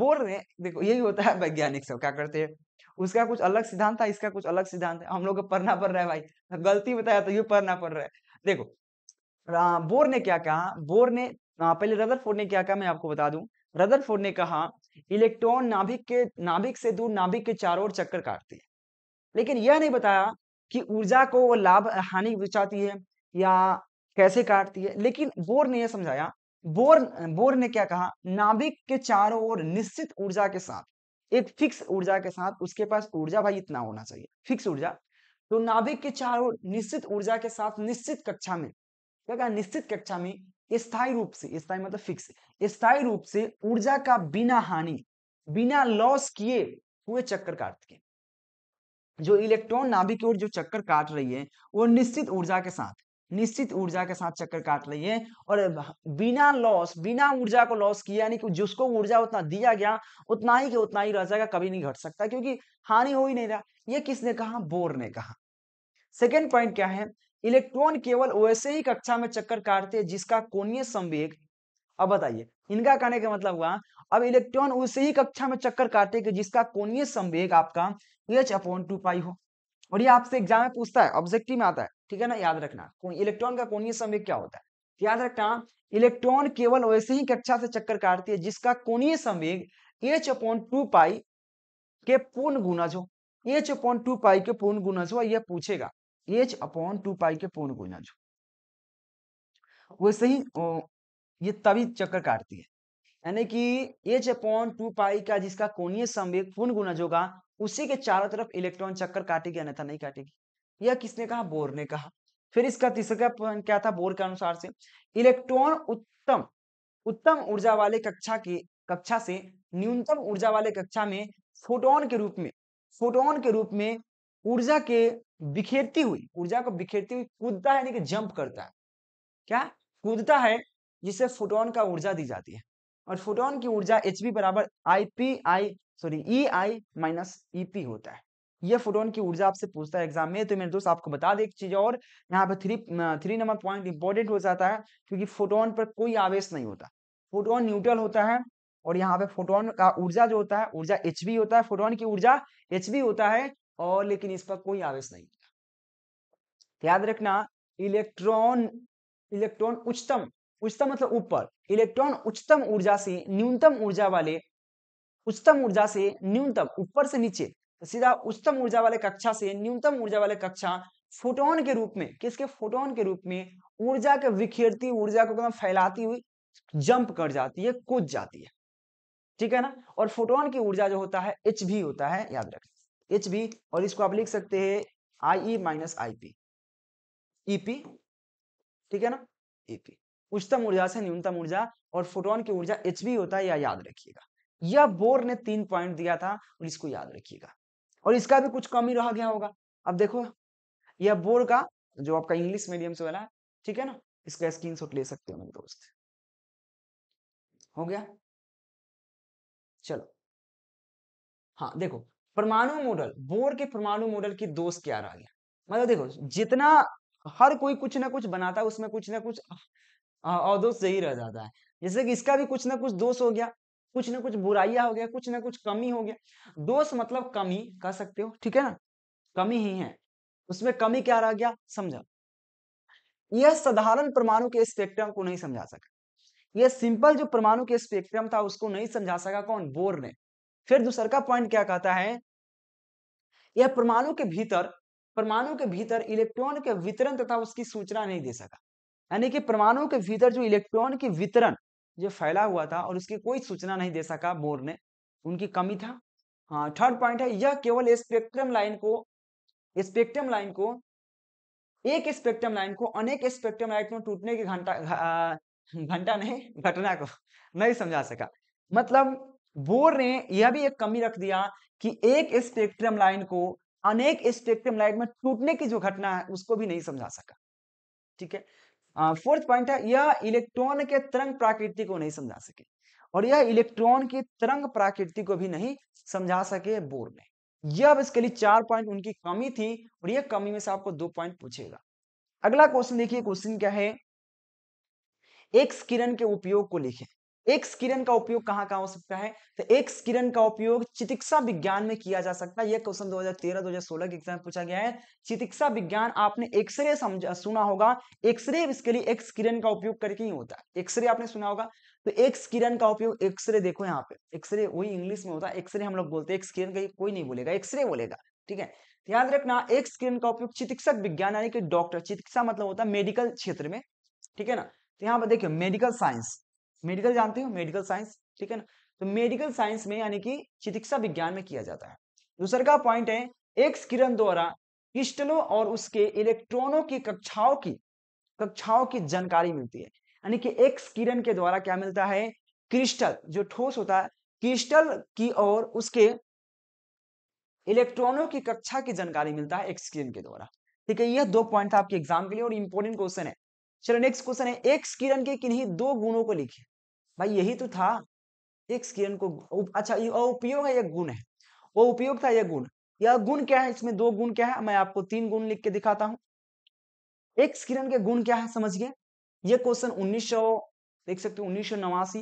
बोल रहे देखो यही होता है वैज्ञानिक सब क्या करते हैं उसका कुछ अलग सिद्धांत था इसका कुछ अलग सिद्धांत है हम लोग को पढ़ना पड़ रहा है भाई गलती बताया तो ये पढ़ना पड़ रहा है देखो बोर ने क्या कहा बोर ने पहले फोर्ड ने क्या कहा मैं आपको बता दूं रदरफोर्ड ने कहा इलेक्ट्रॉन नाभिक के नाभिक से दूर नाभिक के चारों ओर चक्कर काटती है लेकिन यह नहीं बताया कि ऊर्जा को वो लाभ हानि बचाती है या कैसे काटती है लेकिन बोर ने यह समझाया बोर बोर ने क्या कहा नाभिक के चारों ओर निश्चित ऊर्जा के साथ एक फिक्स ऊर्जा के साथ उसके पास ऊर्जा भाई इतना होना चाहिए फिक्स ऊर्जा तो नाभिक के चारों ओर निश्चित ऊर्जा के साथ निश्चित कक्षा में क्या कहा निश्चित कक्षा में स्थायी रूप से स्थायी मतलब फिक्स स्थायी रूप से ऊर्जा का बिना हानि बिना लॉस किए हुए चक्कर काटती है जो इलेक्ट्रॉन नाभिक की ओर जो चक्कर काट रही है वो निश्चित ऊर्जा के साथ निश्चित ऊर्जा के साथ चक्कर काट रही है और बिना लॉस बिना ऊर्जा को लॉस किया यानी कि जिसको ऊर्जा उतना दिया गया उतना ही के उतना ही रह जाएगा कभी नहीं घट सकता क्योंकि हानि हो ही नहीं रहा यह किसने कहा बोर ने कहा सेकेंड पॉइंट क्या है इलेक्ट्रॉन केवल वैसे ही कक्षा में चक्कर काटते हैं जिसका कोणीय संवेग अब बताइए इनका कहने का मतलब हुआ अब इलेक्ट्रॉन उसे ही कक्षा में चक्कर काटे कि जिसका कोणीय संवेग आपका एच अपॉन टू पाई हो और ये आपसे एग्जाम में पूछता है ऑब्जेक्टिव में आता है ठीक है ना याद रखना इलेक्ट्रॉन का कोणीय संवेग क्या होता है तो याद रखना इलेक्ट्रॉन केवल वैसे ही कक्षा से चक्कर काटती है जिसका कोणीय संवेग एच अपॉन टू पाई के पूर्ण गुणज हो एच अपॉन टू पाई के पूर्ण गुणज हो यह पूछेगा एच अपॉन टू पाई के पूर्ण गुणज हो वैसे ही ये तभी चक्कर काटती है यानी कि एच अपॉन टू पाई का जिसका कोणीय संवेग पूर्ण गुणज होगा उसी के चारों तरफ इलेक्ट्रॉन चक्कर काटेगी अन्यथा नहीं काटेगी यह किसने कहा बोर ने कहा फिर इसका तीसरा पॉइंट क्या था बोर के अनुसार से इलेक्ट्रॉन उत्तम उत्तम ऊर्जा वाले कक्षा के कक्षा से न्यूनतम ऊर्जा वाले कक्षा में फोटोन के रूप में फोटोन के रूप में ऊर्जा के बिखेरती हुई ऊर्जा को बिखेरती हुई कूदता है यानी कि जंप करता है क्या कूदता है जिसे फोटोन का ऊर्जा दी जाती है और फोटोन की ऊर्जा एच बी बराबर I P I sorry E I minus E P होता है ये फोटोन की ऊर्जा आपसे पूछता है एग्जाम में तो मेरे दोस्त आपको बता दे एक चीज और यहाँ पे three three number point important हो जाता है क्योंकि फोटोन पर कोई आवेश नहीं होता फोटोन न्यूट्रल होता है और यहाँ पे फोटोन का ऊर्जा जो होता है ऊर्जा एच होता है फोटोन की ऊर्जा एच होता है और लेकिन इस पर कोई आवेश नहीं होता याद रखना इलेक्ट्रॉन इलेक्ट्रॉन उच्चतम उच्चतम मतलब ऊपर इलेक्ट्रॉन उच्चतम ऊर्जा से न्यूनतम ऊर्जा वाले उच्चतम ऊर्जा से न्यूनतम ऊपर से नीचे तो सीधा उच्चतम ऊर्जा वाले कक्षा से न्यूनतम ऊर्जा वाले कक्षा फोटोन के रूप में किसके फोटोन के रूप में ऊर्जा के विखेरती ऊर्जा को एकदम फैलाती हुई जंप कर जाती है कूद जाती है ठीक है ना और फोटोन की ऊर्जा जो होता है एच भी होता है याद रख एच भी और इसको आप लिख सकते हैं I E minus I P E P ठीक है ना ईपी e उच्चतम ऊर्जा से न्यूनतम ऊर्जा और फोटोन की ऊर्जा एच भी होता है या याद रखिएगा यह बोर ने तीन पॉइंट दिया था और इसको याद रखिएगा और इसका भी कुछ कम ही रह गया होगा अब देखो यह बोर्ड का जो आपका इंग्लिश मीडियम से वाला है ठीक है ना इसका स्क्रीन ले सकते हो मेरे दोस्त हो गया चलो हाँ देखो परमाणु मॉडल बोर के परमाणु मॉडल की दोष क्या रह गया मतलब देखो जितना हर कोई कुछ ना कुछ बनाता है उसमें कुछ ना कुछ अवदोष सही रह जाता है जैसे कि इसका भी कुछ ना कुछ दोष हो गया कुछ ना कुछ बुराइया हो गया कुछ ना कुछ कमी हो गया दोष मतलब कमी कह सकते हो ठीक है ना कमी ही है उसमें कमी क्या रह गया समझा यह साधारण परमाणु के स्पेक्ट्रम को नहीं समझा सका यह सिंपल जो परमाणु के स्पेक्ट्रम था उसको नहीं समझा सका कौन बोर ने फिर दूसर का पॉइंट क्या कहता है यह परमाणु के भीतर परमाणु के भीतर इलेक्ट्रॉन के वितरण तथा उसकी सूचना नहीं दे सका यानी कि परमाणु के भीतर जो इलेक्ट्रॉन की वितरण जो फैला हुआ था और उसकी कोई सूचना नहीं दे सका बोर ने उनकी कमी था हाँ थर्ड पॉइंट है यह केवल स्पेक्ट्रम लाइन को स्पेक्ट्रम लाइन को एक स्पेक्ट्रम लाइन को अनेक स्पेक्ट्रम लाइन में टूटने की घंटा घंटा नहीं घटना को नहीं समझा सका मतलब बोर ने यह भी एक कमी रख दिया कि एक स्पेक्ट्रम लाइन को अनेक स्पेक्ट्रम लाइन में टूटने की जो घटना है उसको भी नहीं समझा सका ठीक है फोर्थ पॉइंट है यह इलेक्ट्रॉन के तरंग प्राकृति को नहीं समझा सके और यह इलेक्ट्रॉन की तरंग प्राकृति को भी नहीं समझा सके बोर ने यह लिए चार पॉइंट उनकी कमी थी और यह कमी में से आपको दो पॉइंट पूछेगा अगला क्वेश्चन देखिए क्वेश्चन क्या है एक्स किरण के उपयोग को लिखें एक्स किरण का उपयोग कहाँ कहाँ हो सकता है तो एक्स किरण का उपयोग चिकित्सा विज्ञान में किया जा सकता है यह क्वेश्चन 2013 2016 के एग्जाम पूछा गया है चिकित्सा विज्ञान आपने एक्सरे समझा सुना होगा एक्सरे इसके लिए एक्स किरण का उपयोग करके ही होता है एक्सरे आपने सुना होगा तो एक्स किरण का उपयोग एक्सरे देखो यहाँ पे एक्सरे वही इंग्लिश में होता है एक्सरे हम लोग बोलते हैं एक्स किरण का कोई नहीं बोलेगा एक्सरे बोलेगा ठीक है याद रखना एक्स किरण का उपयोग चिकित्सक विज्ञान यानी कि डॉक्टर चिकित्सा मतलब होता है मेडिकल क्षेत्र में ठीक है ना तो यहाँ पर देखियो मेडिकल साइंस मेडिकल जानते हो मेडिकल साइंस ठीक है ना तो मेडिकल साइंस में यानी कि चिकित्सा विज्ञान में किया जाता है दूसरा का पॉइंट है एक्स किरण द्वारा क्रिस्टलों और उसके इलेक्ट्रॉनों की कक्षाओं की कक्षाओं की जानकारी मिलती है यानी कि एक्स किरण के द्वारा क्या मिलता है क्रिस्टल जो ठोस होता है क्रिस्टल की और उसके इलेक्ट्रॉनों की कक्षा की जानकारी मिलता है एक्स किरण के द्वारा ठीक है यह दो पॉइंट था आपके एग्जाम के लिए और इंपॉर्टेंट क्वेश्चन है चलो नेक्स्ट क्वेश्चन है एक्स किरण के किन्हीं दो गुणों को लिखिए भाई यही तो था एक किरण को अच्छा ये उपयोग है यह गुण है वो उपयोग था यह गुण यह गुण क्या है इसमें दो गुण क्या है मैं आपको तीन गुण लिख के दिखाता हूं एक किरण के गुण क्या है समझिए यह क्वेश्चन उन्नीस देख सकते हो उन्नीस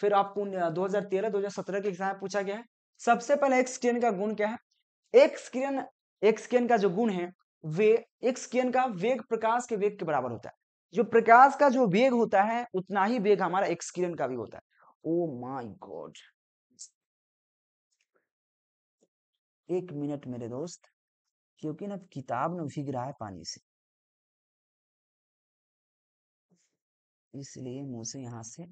फिर आपको 2013 2017 के एग्जाम पूछा गया है सबसे पहले एक किरण का गुण क्या है एक किरण एक किरण का जो गुण है वे एक किरण का वेग प्रकाश के वेग के बराबर होता है जो प्रकाश का जो वेग होता है उतना ही वेग हमारा एक्स किरण का भी होता है ओ माई गॉड एक मिनट मेरे दोस्त क्योंकि ना किताब में भीग रहा है पानी से इसलिए मुझे यहां से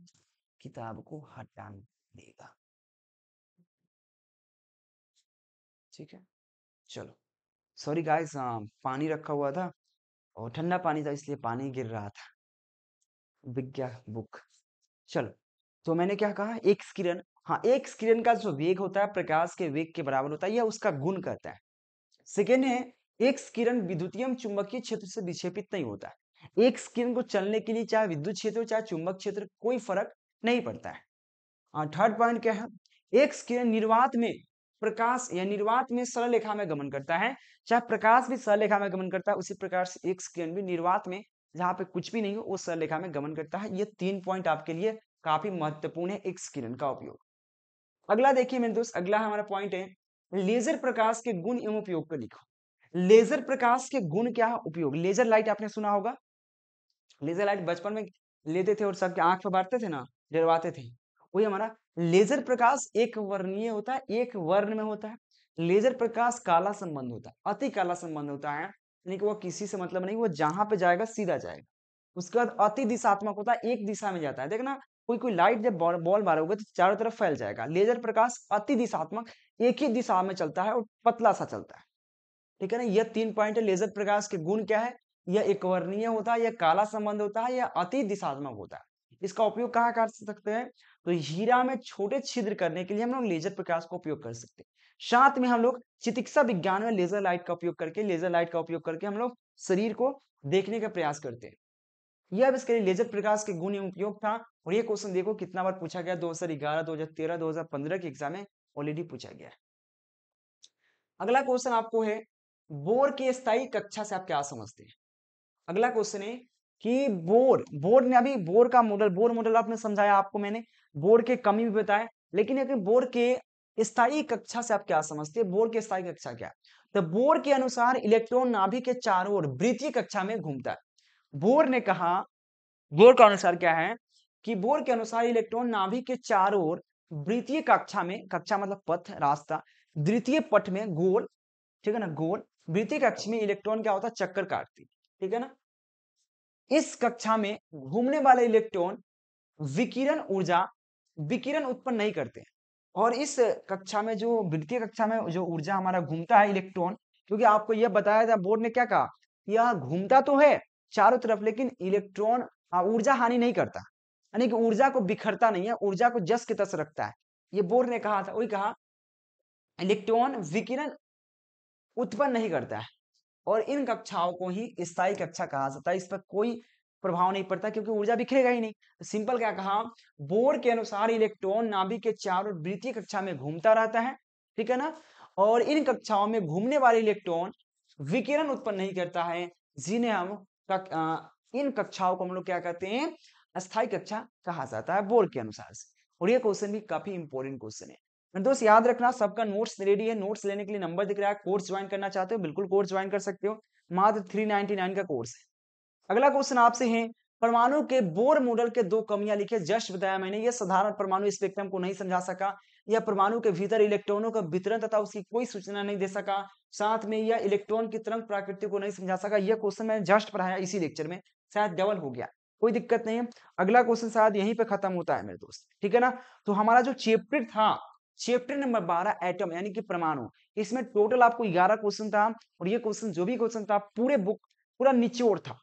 किताब को हटा देगा ठीक है चलो सॉरी गाइस हाँ, पानी रखा हुआ था और ठंडा पानी था इसलिए पानी गिर रहा था विज्ञा बुक चलो तो मैंने क्या कहा एक किरण हाँ एक किरण का जो वेग होता है प्रकाश के वेग के बराबर होता है यह उसका गुण कहता है सेकेंड है एक किरण विद्युतीय चुंबकीय क्षेत्र से विक्षेपित नहीं होता है एक किरण को चलने के लिए चाहे विद्युत क्षेत्र चाहे चुंबक क्षेत्र कोई फर्क नहीं पड़ता है थर्ड हाँ, पॉइंट क्या है एक किरण निर्वात में प्रकाश या निर्वात में सरल रेखा में गमन करता है चाहे प्रकाश भी सरल रेखा में गमन करता है उसी प्रकार से एक किरण भी निर्वात में जहां पे कुछ भी नहीं हो वो सरल रेखा में गमन करता है ये तीन पॉइंट आपके लिए काफी महत्वपूर्ण है एक्स किरण का उपयोग अगला देखिए मेरे दोस्त अगला हमारा पॉइंट है लेजर प्रकाश के गुण एवं उपयोग को लिखो लेजर प्रकाश के गुण क्या है उपयोग लेजर लाइट आपने सुना होगा लेजर लाइट बचपन में लेते थे और सबके आंख पर बांटते थे ना डरवाते थे वही हमारा लेजर प्रकाश एक वर्णीय होता है एक वर्ण में होता है लेजर प्रकाश काला संबंध होता है अति काला संबंध होता है यानी कि वो किसी से मतलब नहीं वो जहां पे जाएगा सीधा जाएगा उसके बाद अति दिशात्मक होता है एक दिशा में जाता है देखना कोई कोई लाइट जब बॉल बॉल मारोगे तो चारों तरफ फैल जाएगा लेजर प्रकाश अति दिशात्मक एक ही दिशा में चलता है और पतला सा चलता है ठीक है ना यह तीन पॉइंट है लेजर प्रकाश के गुण क्या है यह वर्णीय होता है यह काला संबंध होता है यह अति दिशात्मक होता है इसका उपयोग कहाँ कर सकते हैं तो हीरा में छोटे छिद्र करने के लिए हम लोग लेजर प्रकाश का उपयोग कर सकते हैं साथ में हम लोग चिकित्सा विज्ञान में लेजर लाइट का उपयोग करके लेजर लाइट का उपयोग करके हम लोग शरीर को देखने का प्रयास करते हैं यह अब इसके लिए लेजर प्रकाश के गुण उपयोग था और ये क्वेश्चन देखो कितना बार पूछा गया दो हजार पंद्रह के एग्जाम में ऑलरेडी पूछा गया अगला क्वेश्चन आपको है बोर की स्थायी कक्षा से आप क्या समझते हैं अगला क्वेश्चन है कि बोर बोर ने अभी बोर का मॉडल बोर मॉडल आपने समझाया आपको मैंने बोर्ड के कमी भी बताए लेकिन अगर बोर्ड के स्थायी कक्षा से आप क्या समझते हैं बोर्ड के स्थायी कक्षा क्या तो बोर्ड के अनुसार इलेक्ट्रॉन नाभिक के चारों ओर वृत्तीय कक्षा में घूमता है बोर ने कहा बोर का अनुसार क्या है कि बोर के अनुसार इलेक्ट्रॉन नाभिक के चारों ओर वृत्तीय कक्षा में कक्षा मतलब पथ रास्ता द्वितीय पथ में गोल ठीक है ना गोल वृत्तीय कक्ष में इलेक्ट्रॉन क्या होता है चक्कर काटती ठीक है ना इस कक्षा में घूमने वाले इलेक्ट्रॉन विकिरण ऊर्जा विकिरण उत्पन्न नहीं करते और इस कक्षा में जो वित्तीय कक्षा में जो ऊर्जा हमारा घूमता है इलेक्ट्रॉन क्योंकि आपको यह बताया था बोर्ड ने क्या कहा यह घूमता तो है चारों तरफ लेकिन इलेक्ट्रॉन हाँ, ऊर्जा हानि नहीं करता यानी कि ऊर्जा को बिखरता नहीं है ऊर्जा को जस के तस रखता है ये बोर्ड ने कहा था वही कहा इलेक्ट्रॉन विकिरण उत्पन्न नहीं करता है और इन कक्षाओं को ही स्थायी कक्षा कहा जाता है इस पर कोई प्रभाव नहीं पड़ता क्योंकि ऊर्जा बिखरेगा ही नहीं तो सिंपल क्या कहा बोर के अनुसार इलेक्ट्रॉन नाभिक के चारों वृत्तीय कक्षा में घूमता रहता है ठीक है ना और इन कक्षाओं में घूमने वाले इलेक्ट्रॉन विकिरण उत्पन्न नहीं करता है जिन्हें हम कक, आ, इन कक्षाओं को हम लोग क्या कहते हैं अस्थाई कक्षा कहा जाता है बोर्ड के अनुसार से और यह क्वेश्चन भी काफी इंपॉर्टेंट क्वेश्चन है दोस्त याद रखना सबका नोट्स रेडी है नोट्स लेने के लिए नंबर दिख रहा है कोर्स ज्वाइन करना चाहते हो बिल्कुल कोर्स ज्वाइन कर सकते हो मात्र थ्री का कोर्स है अगला क्वेश्चन आपसे है परमाणु के बोर मॉडल के दो कमियां लिखे जस्ट बताया मैंने ये साधारण परमाणु स्पेक्ट्रम को नहीं समझा सका यह परमाणु के भीतर इलेक्ट्रॉनों का वितरण तथा उसकी कोई सूचना नहीं दे सका साथ में यह इलेक्ट्रॉन की तरंग प्रकृति को नहीं समझा सका यह क्वेश्चन मैंने जस्ट पढ़ाया इसी लेक्चर में शायद डबल हो गया कोई दिक्कत नहीं है अगला क्वेश्चन शायद यहीं पर खत्म होता है मेरे दोस्त ठीक है ना तो हमारा जो चैप्टर था चैप्टर नंबर बारह एटम यानी कि परमाणु इसमें टोटल आपको ग्यारह क्वेश्चन था और ये क्वेश्चन जो भी क्वेश्चन था पूरे बुक पूरा निचोड़ था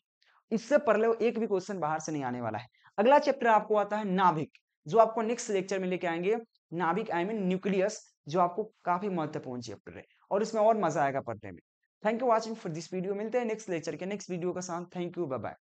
इससे पहले एक भी क्वेश्चन बाहर से नहीं आने वाला है अगला चैप्टर आपको आता है नाभिक जो आपको नेक्स्ट लेक्चर में लेके आएंगे नाभिक आई मीन न्यूक्लियस जो आपको काफी महत्वपूर्ण चैप्टर है और इसमें और मजा आएगा पढ़ने में thank you watching for this video मिलते हैं नेक्स्ट लेक्चर के नेक्स्ट वीडियो के साथ थैंक यू बाय